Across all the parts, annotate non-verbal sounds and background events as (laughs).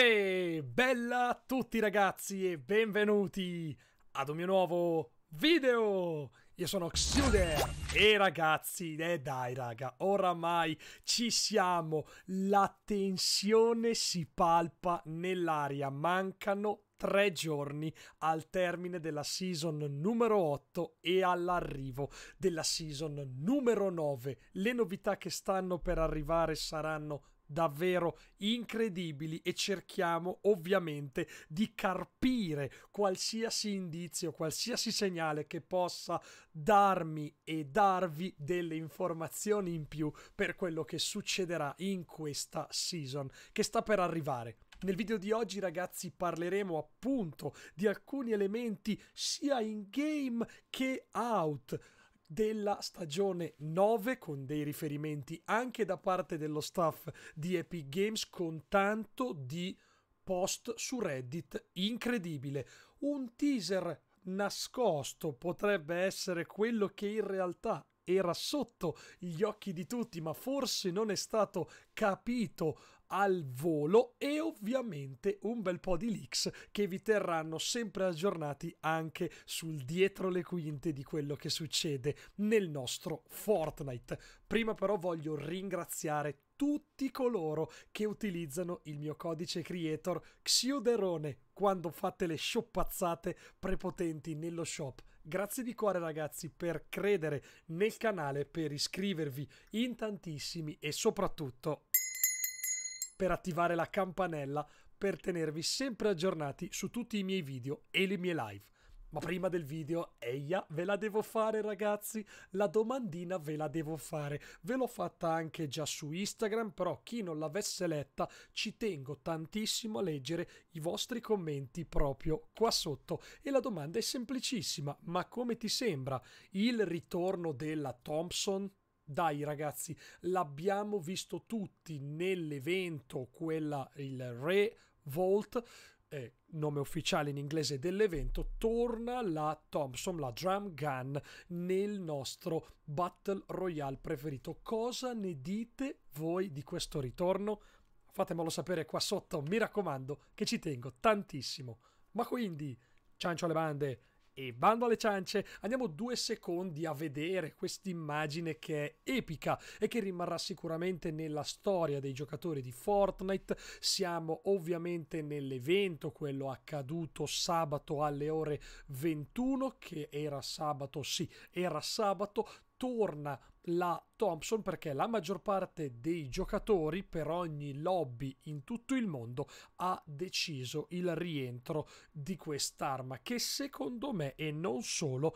Uè, bella a tutti ragazzi e benvenuti ad un mio nuovo video! Io sono Xuder e ragazzi, e eh dai raga, oramai ci siamo, la tensione si palpa nell'aria, mancano tre giorni al termine della season numero 8 e all'arrivo della season numero 9. Le novità che stanno per arrivare saranno davvero incredibili e cerchiamo ovviamente di carpire qualsiasi indizio, qualsiasi segnale che possa darmi e darvi delle informazioni in più per quello che succederà in questa season che sta per arrivare. Nel video di oggi ragazzi parleremo appunto di alcuni elementi sia in game che out della stagione 9 con dei riferimenti anche da parte dello staff di Epic Games con tanto di post su Reddit incredibile. Un teaser nascosto potrebbe essere quello che in realtà era sotto gli occhi di tutti, ma forse non è stato capito al volo e ovviamente un bel po' di leaks che vi terranno sempre aggiornati anche sul dietro le quinte di quello che succede nel nostro Fortnite. Prima però voglio ringraziare tutti coloro che utilizzano il mio codice creator Xioderone quando fate le shoppazzate prepotenti nello shop. Grazie di cuore ragazzi per credere nel canale, per iscrivervi in tantissimi e soprattutto per attivare la campanella per tenervi sempre aggiornati su tutti i miei video e le mie live. Ma prima del video, eia, ve la devo fare ragazzi, la domandina ve la devo fare. Ve l'ho fatta anche già su Instagram, però chi non l'avesse letta ci tengo tantissimo a leggere i vostri commenti proprio qua sotto. E la domanda è semplicissima, ma come ti sembra il ritorno della Thompson? dai ragazzi, l'abbiamo visto tutti nell'evento, quella, il Re Vault, eh, nome ufficiale in inglese dell'evento, torna la Thompson, la drum gun, nel nostro Battle Royale preferito. Cosa ne dite voi di questo ritorno? Fatemelo sapere qua sotto, mi raccomando, che ci tengo tantissimo. Ma quindi, ciancio alle bande! E bando alle ciance, andiamo due secondi a vedere quest'immagine che è epica e che rimarrà sicuramente nella storia dei giocatori di Fortnite. Siamo ovviamente nell'evento, quello accaduto sabato alle ore 21, che era sabato, sì, era sabato, torna la Thompson perché la maggior parte dei giocatori per ogni lobby in tutto il mondo ha deciso il rientro di quest'arma che secondo me e non solo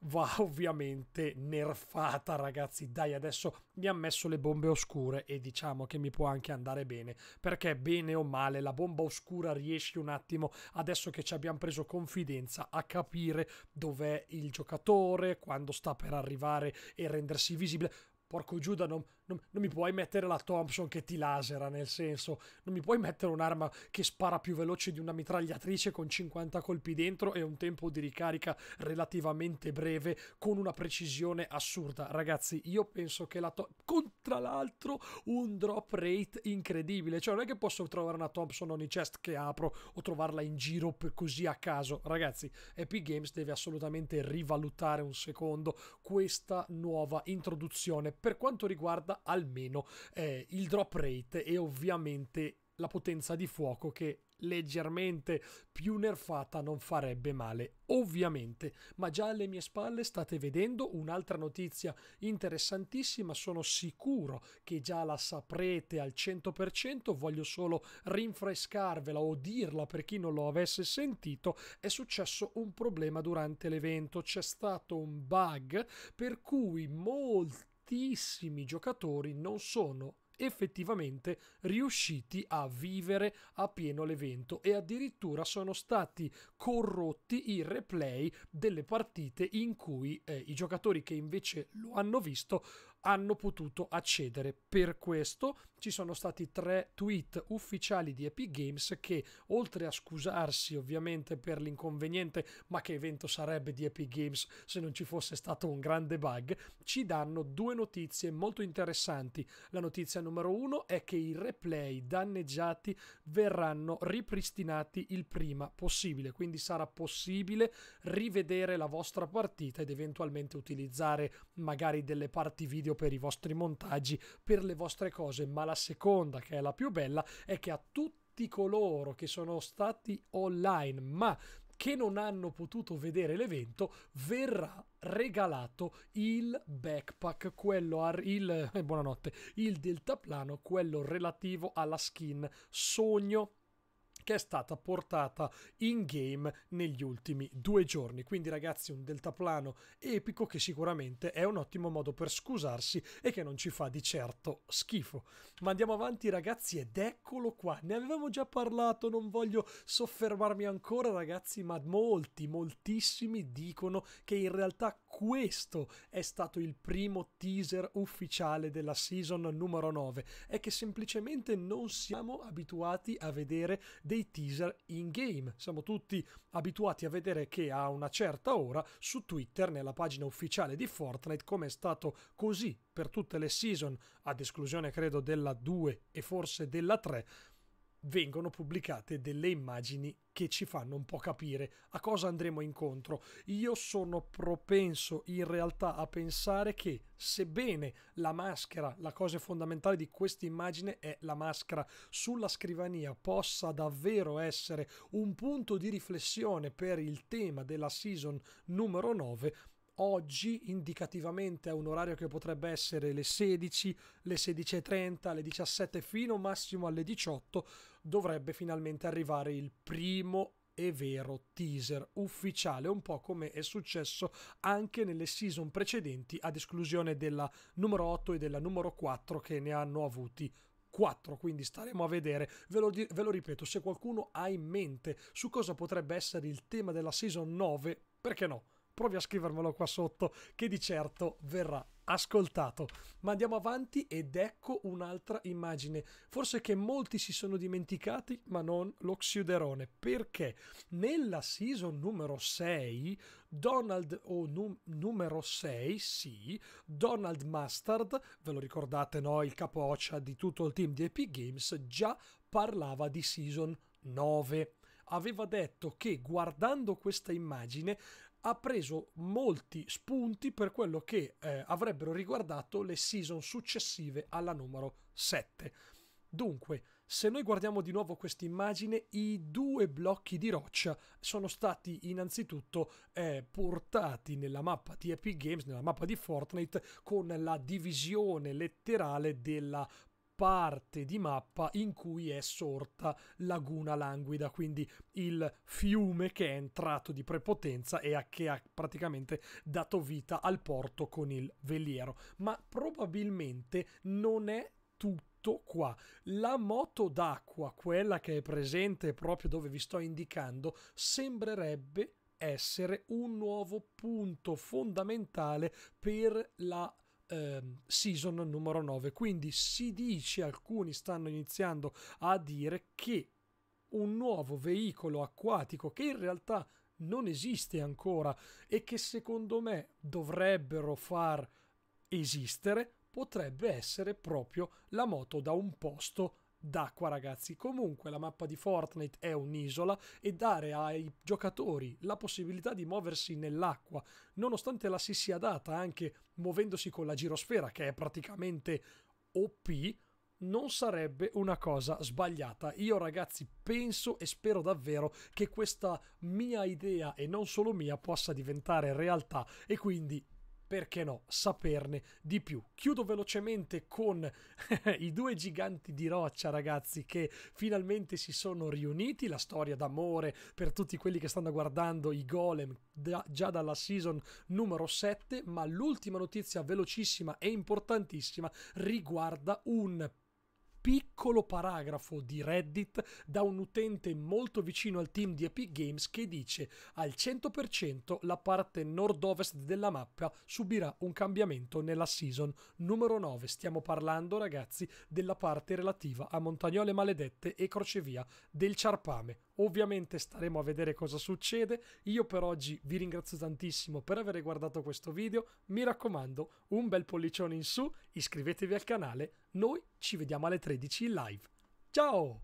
va ovviamente nerfata, ragazzi. Dai, adesso mi ha messo le bombe oscure e diciamo che mi può anche andare bene, perché bene o male la bomba oscura riesce un attimo, adesso che ci abbiamo preso confidenza, a capire dov'è il giocatore, quando sta per arrivare e rendersi visibile. Porco Giuda, non, non, non, mi puoi mettere la Thompson che ti lasera, nel senso, non mi puoi mettere un'arma che spara più veloce di una mitragliatrice con 50 colpi dentro e un tempo di ricarica relativamente breve con una precisione assurda. Ragazzi, io penso che la Thompson... Con tra l'altro un drop rate incredibile, cioè non è che posso trovare una Thompson ogni chest che apro o trovarla in giro per così a caso. Ragazzi, Epic Games deve assolutamente rivalutare un secondo questa nuova introduzione per quanto riguarda almeno eh, il drop rate e ovviamente la potenza di fuoco che leggermente più nerfata non farebbe male ovviamente ma già alle mie spalle state vedendo un'altra notizia interessantissima sono sicuro che già la saprete al 100% voglio solo rinfrescarvela o dirla per chi non lo avesse sentito è successo un problema durante l'evento c'è stato un bug per cui molti tantissimi giocatori non sono effettivamente riusciti a vivere a pieno l'evento e addirittura sono stati corrotti i replay delle partite in cui eh, i giocatori che invece lo hanno visto hanno potuto accedere. Per questo ci sono stati tre tweet ufficiali di Epic Games che, oltre a scusarsi ovviamente per l'inconveniente, ma che evento sarebbe di Epic Games se non ci fosse stato un grande bug, ci danno due notizie molto interessanti. La notizia numero uno è che i replay danneggiati verranno ripristinati il prima possibile, quindi sarà possibile rivedere la vostra partita ed eventualmente utilizzare magari delle parti video per i vostri montaggi, per le vostre cose, ma la seconda, che è la più bella, è che a tutti coloro che sono stati online, ma che non hanno potuto vedere l'evento, verrà regalato il backpack, quello il, eh, buonanotte, il deltaplano, quello relativo alla skin Sogno che è stata portata in game negli ultimi due giorni. Quindi ragazzi un deltaplano epico che sicuramente è un ottimo modo per scusarsi e che non ci fa di certo schifo. Ma andiamo avanti ragazzi ed eccolo qua, ne avevamo già parlato, non voglio soffermarmi ancora ragazzi, ma molti, moltissimi dicono che in realtà questo è stato il primo teaser ufficiale della season numero 9, è che semplicemente non siamo abituati a vedere dei dei teaser in game. Siamo tutti abituati a vedere che a una certa ora su Twitter, nella pagina ufficiale di Fortnite, come è stato così per tutte le season, ad esclusione credo della 2 e forse della 3, vengono pubblicate delle immagini che ci fanno un po' capire a cosa andremo incontro. Io sono propenso in realtà a pensare che sebbene la maschera, la cosa fondamentale di questa immagine è la maschera sulla scrivania, possa davvero essere un punto di riflessione per il tema della season numero 9, oggi indicativamente a un orario che potrebbe essere le 16, le 16.30, le 17 fino massimo alle 18 dovrebbe finalmente arrivare il primo e vero teaser ufficiale, un po' come è successo anche nelle season precedenti, ad esclusione della numero 8 e della numero 4 che ne hanno avuti 4, quindi staremo a vedere. Ve lo, ve lo, ripeto, se qualcuno ha in mente su cosa potrebbe essere il tema della season 9, perché no? provi a scrivermelo qua sotto, che di certo verrà ascoltato. Ma andiamo avanti ed ecco un'altra immagine. Forse che molti si sono dimenticati, ma non lo Xiuderone, perché nella season numero 6, Donald o oh, num, numero 6, sì, Donald Mustard, ve lo ricordate, no, il capoccia di tutto il team di Epic Games, già parlava di season 9 aveva detto che guardando questa immagine ha preso molti spunti per quello che eh, avrebbero riguardato le season successive alla numero 7. Dunque, se noi guardiamo di nuovo questa immagine, i due blocchi di roccia sono stati innanzitutto eh, portati nella mappa di Epic Games, nella mappa di Fortnite, con la divisione letterale della parte di mappa in cui è sorta Laguna Languida, quindi il fiume che è entrato di prepotenza e a, che ha praticamente dato vita al porto con il veliero. Ma probabilmente non è tutto qua. La moto d'acqua, quella che è presente proprio dove vi sto indicando, sembrerebbe essere un nuovo punto fondamentale per la ehm, season numero 9. Quindi si dice, alcuni stanno iniziando a dire che un nuovo veicolo acquatico che in realtà non esiste ancora e che secondo me dovrebbero far esistere potrebbe essere proprio la moto da un posto d'acqua, ragazzi. Comunque la mappa di Fortnite è un'isola e dare ai giocatori la possibilità di muoversi nell'acqua, nonostante la si sia data anche muovendosi con la girosfera, che è praticamente OP, non sarebbe una cosa sbagliata. Io ragazzi penso e spero davvero che questa mia idea e non solo mia possa diventare realtà e quindi perché no, saperne di più. Chiudo velocemente con (laughs) i due giganti di roccia, ragazzi, che finalmente si sono riuniti. La storia d'amore per tutti quelli che stanno guardando i Golem da, già dalla season numero 7. Ma l'ultima notizia velocissima e importantissima riguarda un piccolo paragrafo di Reddit da un utente molto vicino al team di Epic Games che dice al 100% la parte nord-ovest della mappa subirà un cambiamento nella season numero 9. Stiamo parlando ragazzi della parte relativa a Montagnole Maledette e Crocevia del Ciarpame. Ovviamente staremo a vedere cosa succede. Io per oggi vi ringrazio tantissimo per aver guardato questo video. Mi raccomando, un bel pollicione in su, iscrivetevi al canale. Noi ci vediamo alle 13. 13 live. Ciao!